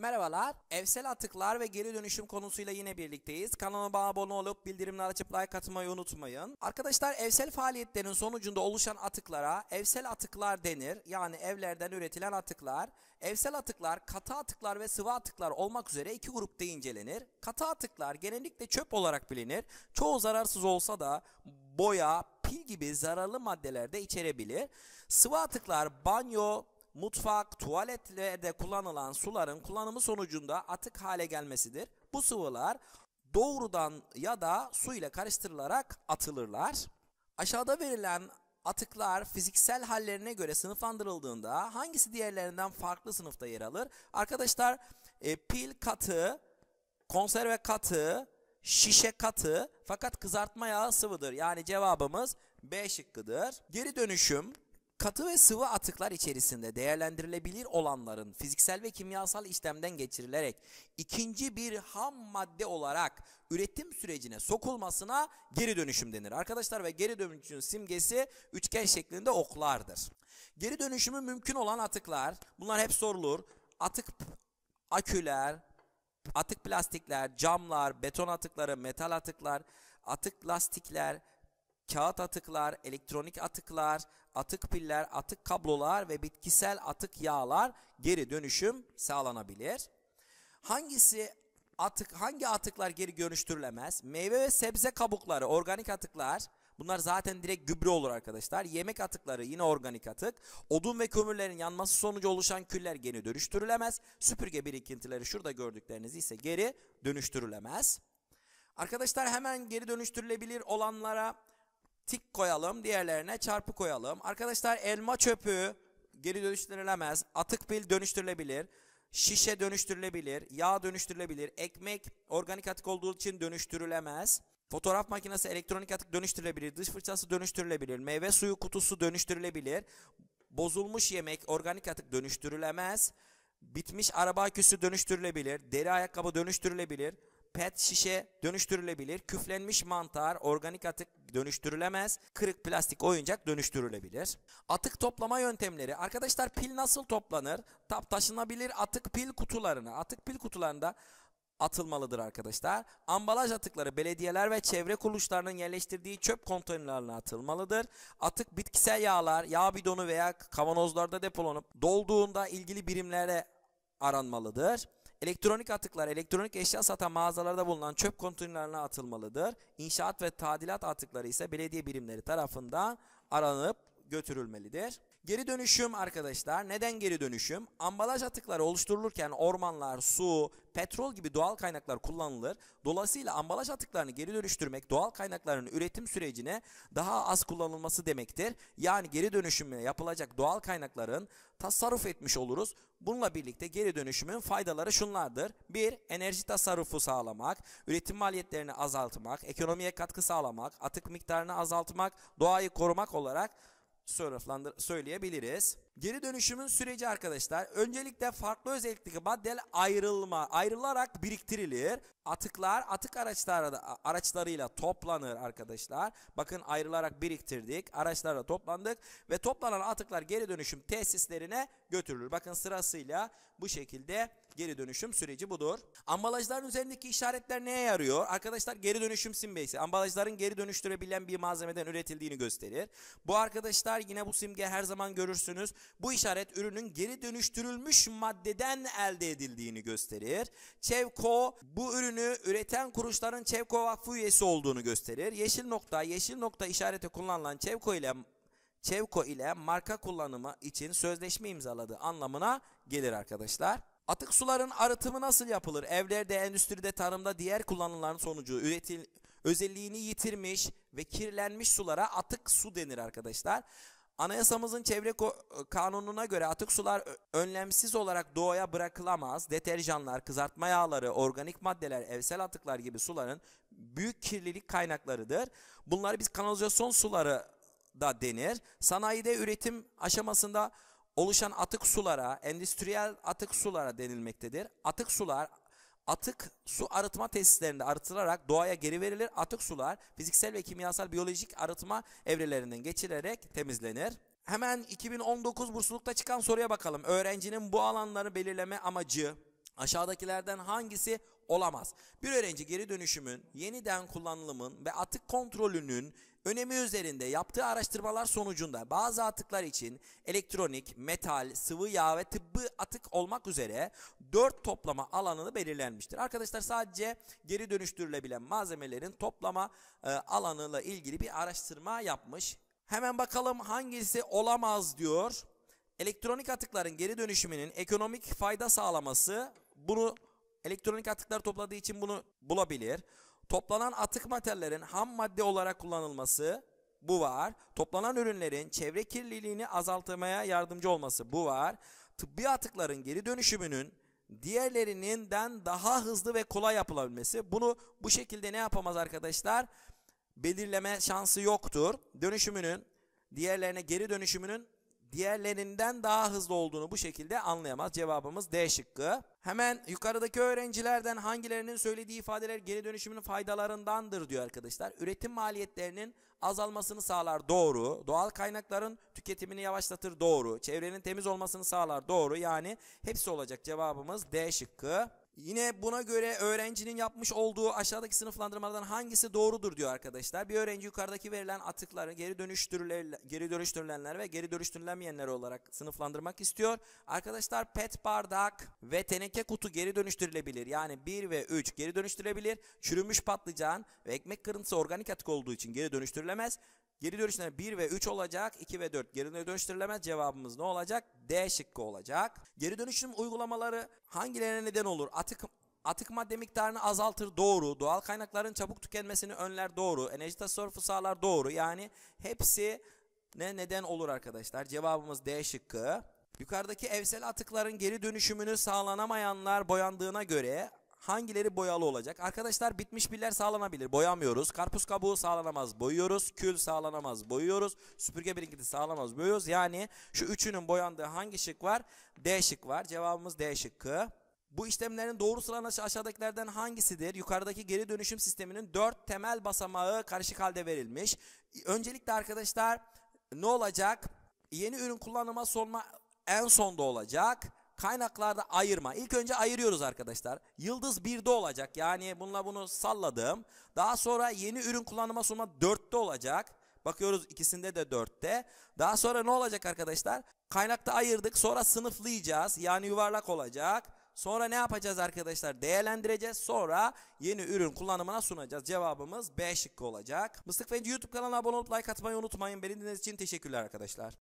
Merhabalar, evsel atıklar ve geri dönüşüm konusuyla yine birlikteyiz. Kanalıma abone olup bildirimleri açıp like atmayı unutmayın. Arkadaşlar evsel faaliyetlerin sonucunda oluşan atıklara evsel atıklar denir. Yani evlerden üretilen atıklar. Evsel atıklar katı atıklar ve sıvı atıklar olmak üzere iki grupta incelenir. Katı atıklar genellikle çöp olarak bilinir. Çoğu zararsız olsa da boya, pil gibi zararlı maddeler de içerebilir. Sıvı atıklar banyo, mutfak, tuvaletlerde kullanılan suların kullanımı sonucunda atık hale gelmesidir. Bu sıvılar doğrudan ya da su ile karıştırılarak atılırlar. Aşağıda verilen atıklar fiziksel hallerine göre sınıflandırıldığında hangisi diğerlerinden farklı sınıfta yer alır? Arkadaşlar e, pil katı, konserve katı, şişe katı fakat kızartma yağı sıvıdır. Yani cevabımız B şıkkıdır. Geri dönüşüm Katı ve sıvı atıklar içerisinde değerlendirilebilir olanların fiziksel ve kimyasal işlemden geçirilerek ikinci bir ham madde olarak üretim sürecine sokulmasına geri dönüşüm denir. Arkadaşlar ve geri dönüşümün simgesi üçgen şeklinde oklardır. Geri dönüşümü mümkün olan atıklar, bunlar hep sorulur. Atık aküler, atık plastikler, camlar, beton atıkları, metal atıklar, atık lastikler, kağıt atıklar, elektronik atıklar, atık piller, atık kablolar ve bitkisel atık yağlar geri dönüşüm sağlanabilir. Hangisi atık hangi atıklar geri dönüştürülemez? Meyve ve sebze kabukları, organik atıklar. Bunlar zaten direkt gübre olur arkadaşlar. Yemek atıkları yine organik atık. Odun ve kömürlerin yanması sonucu oluşan küller geri dönüştürülemez. Süpürge birikintileri şurada gördükleriniz ise geri dönüştürülemez. Arkadaşlar hemen geri dönüştürülebilir olanlara tik koyalım. Diğerlerine çarpı koyalım. Arkadaşlar elma çöpü geri dönüştürülemez. Atık pil dönüştürülebilir. Şişe dönüştürülebilir. Yağ dönüştürülebilir. Ekmek organik atık olduğu için dönüştürülemez. Fotoğraf makinesi elektronik atık dönüştürülebilir. Dış fırçası dönüştürülebilir. Meyve suyu kutusu dönüştürülebilir. Bozulmuş yemek organik atık dönüştürülemez. Bitmiş araba aküsü dönüştürülebilir. Deri ayakkabı dönüştürülebilir. PET şişe dönüştürülebilir. Küflenmiş mantar organik atık dönüştürülemez. Kırık plastik oyuncak dönüştürülebilir. Atık toplama yöntemleri. Arkadaşlar pil nasıl toplanır? Tap taşınabilir atık pil kutularına. Atık pil kutularında atılmalıdır arkadaşlar. Ambalaj atıkları belediyeler ve çevre kuruluşlarının yerleştirdiği çöp konteynerlerine atılmalıdır. Atık bitkisel yağlar, yağ bidonu veya kavanozlarda depolanıp dolduğunda ilgili birimlere aranmalıdır. Elektronik atıklar, elektronik eşya satan mağazalarda bulunan çöp konteynerlerine atılmalıdır. İnşaat ve tadilat atıkları ise belediye birimleri tarafından aranıp götürülmelidir. Geri dönüşüm arkadaşlar neden geri dönüşüm? Ambalaj atıkları oluşturulurken ormanlar, su, petrol gibi doğal kaynaklar kullanılır. Dolayısıyla ambalaj atıklarını geri dönüştürmek doğal kaynakların üretim sürecine daha az kullanılması demektir. Yani geri dönüşümüne yapılacak doğal kaynakların tasarruf etmiş oluruz. Bununla birlikte geri dönüşümün faydaları şunlardır. 1. Enerji tasarrufu sağlamak, üretim maliyetlerini azaltmak, ekonomiye katkı sağlamak, atık miktarını azaltmak, doğayı korumak olarak söyleyebiliriz. Geri dönüşümün süreci arkadaşlar. Öncelikle farklı özellikli maddeler ayrılma, ayrılarak biriktirilir. Atıklar atık araçları, araçlarıyla toplanır arkadaşlar. Bakın ayrılarak biriktirdik. Araçlarla toplandık ve toplanan atıklar geri dönüşüm tesislerine götürülür. Bakın sırasıyla bu şekilde geri dönüşüm süreci budur. Ambalajların üzerindeki işaretler neye yarıyor? Arkadaşlar geri dönüşüm simgesi. Ambalajların geri dönüştürebilen bir malzemeden üretildiğini gösterir. Bu arkadaşlar yine bu simge her zaman görürsünüz. Bu işaret ürünün geri dönüştürülmüş maddeden elde edildiğini gösterir. Çevko bu ürünü üreten kuruluşların Çevko Vakfı üyesi olduğunu gösterir. Yeşil nokta, yeşil nokta işareti kullanılan Çevko ile Çevko ile marka kullanımı için sözleşme imzaladığı anlamına gelir arkadaşlar. Atık suların arıtımı nasıl yapılır? Evlerde, endüstride, tarımda diğer kullanımların sonucu üretil özelliğini yitirmiş ve kirlenmiş sulara atık su denir arkadaşlar. Anayasamızın çevre kanununa göre atık sular önlemsiz olarak doğaya bırakılamaz. Deterjanlar, kızartma yağları, organik maddeler, evsel atıklar gibi suların büyük kirlilik kaynaklarıdır. Bunları biz kanalizasyon suları da denir. Sanayide üretim aşamasında oluşan atık sulara, endüstriyel atık sulara denilmektedir. Atık sular atık su arıtma tesislerinde arıtılarak doğaya geri verilir. Atık sular fiziksel ve kimyasal biyolojik arıtma evrelerinden geçilerek temizlenir. Hemen 2019 burslulukta çıkan soruya bakalım. Öğrencinin bu alanları belirleme amacı aşağıdakilerden hangisi olamaz? Bir öğrenci geri dönüşümün, yeniden kullanılımın ve atık kontrolünün önemi üzerinde yaptığı araştırmalar sonucunda bazı atıklar için elektronik, metal, sıvı yağ ve tıbbı atık olmak üzere 4 toplama alanını belirlenmiştir. Arkadaşlar sadece geri dönüştürülebilen malzemelerin toplama e, alanıyla ilgili bir araştırma yapmış. Hemen bakalım hangisi olamaz diyor. Elektronik atıkların geri dönüşümünün ekonomik fayda sağlaması bunu elektronik atıklar topladığı için bunu bulabilir. Toplanan atık materyallerin ham madde olarak kullanılması bu var. Toplanan ürünlerin çevre kirliliğini azaltmaya yardımcı olması bu var. Tıbbi atıkların geri dönüşümünün diğerlerinden daha hızlı ve kolay yapılabilmesi. Bunu bu şekilde ne yapamaz arkadaşlar? Belirleme şansı yoktur. Dönüşümünün diğerlerine geri dönüşümünün diğerlerinden daha hızlı olduğunu bu şekilde anlayamaz. Cevabımız D şıkkı. Hemen yukarıdaki öğrencilerden hangilerinin söylediği ifadeler geri dönüşümün faydalarındandır diyor arkadaşlar. Üretim maliyetlerinin azalmasını sağlar doğru. Doğal kaynakların tüketimini yavaşlatır doğru. Çevrenin temiz olmasını sağlar doğru. Yani hepsi olacak cevabımız D şıkkı. Yine buna göre öğrencinin yapmış olduğu aşağıdaki sınıflandırmalardan hangisi doğrudur diyor arkadaşlar. Bir öğrenci yukarıdaki verilen atıkları geri geri dönüştürülenler ve geri dönüştürülemeyenler olarak sınıflandırmak istiyor. Arkadaşlar pet bardak ve teneke kutu geri dönüştürülebilir. Yani 1 ve 3 geri dönüştürülebilir. Çürümüş patlıcan ve ekmek kırıntısı organik atık olduğu için geri dönüştürülemez. Geri dönüşler 1 ve 3 olacak. 2 ve 4 geri dönüştürülemez. Cevabımız ne olacak? D şıkkı olacak. Geri dönüşüm uygulamaları hangilerine neden olur? Atık Atık madde miktarını azaltır doğru. Doğal kaynakların çabuk tükenmesini önler doğru. Enerji tasarrufu sağlar doğru. Yani hepsi ne neden olur arkadaşlar? Cevabımız D şıkkı. Yukarıdaki evsel atıkların geri dönüşümünü sağlanamayanlar boyandığına göre hangileri boyalı olacak? Arkadaşlar bitmiş piller sağlanabilir. Boyamıyoruz. Karpuz kabuğu sağlanamaz. Boyuyoruz. Kül sağlanamaz. Boyuyoruz. Süpürge birinkiti sağlanamaz. Boyuyoruz. Yani şu üçünün boyandığı hangi şık var? D şık var. Cevabımız D şıkkı. Bu işlemlerin doğru sıralanışı aşağıdakilerden hangisidir? Yukarıdaki geri dönüşüm sisteminin 4 temel basamağı karışık halde verilmiş. Öncelikle arkadaşlar ne olacak? Yeni ürün kullanıma sonma en sonda olacak kaynaklarda ayırma. İlk önce ayırıyoruz arkadaşlar. Yıldız 1'de olacak. Yani bununla bunu salladım. Daha sonra yeni ürün kullanıma sunma 4'te olacak. Bakıyoruz ikisinde de 4'te. Daha sonra ne olacak arkadaşlar? Kaynakta ayırdık. Sonra sınıflayacağız. Yani yuvarlak olacak. Sonra ne yapacağız arkadaşlar? Değerlendireceğiz. Sonra yeni ürün kullanımına sunacağız. Cevabımız B şıkkı olacak. Mıstık Fenci YouTube kanalına abone olup like atmayı unutmayın. Beni dinlediğiniz için teşekkürler arkadaşlar.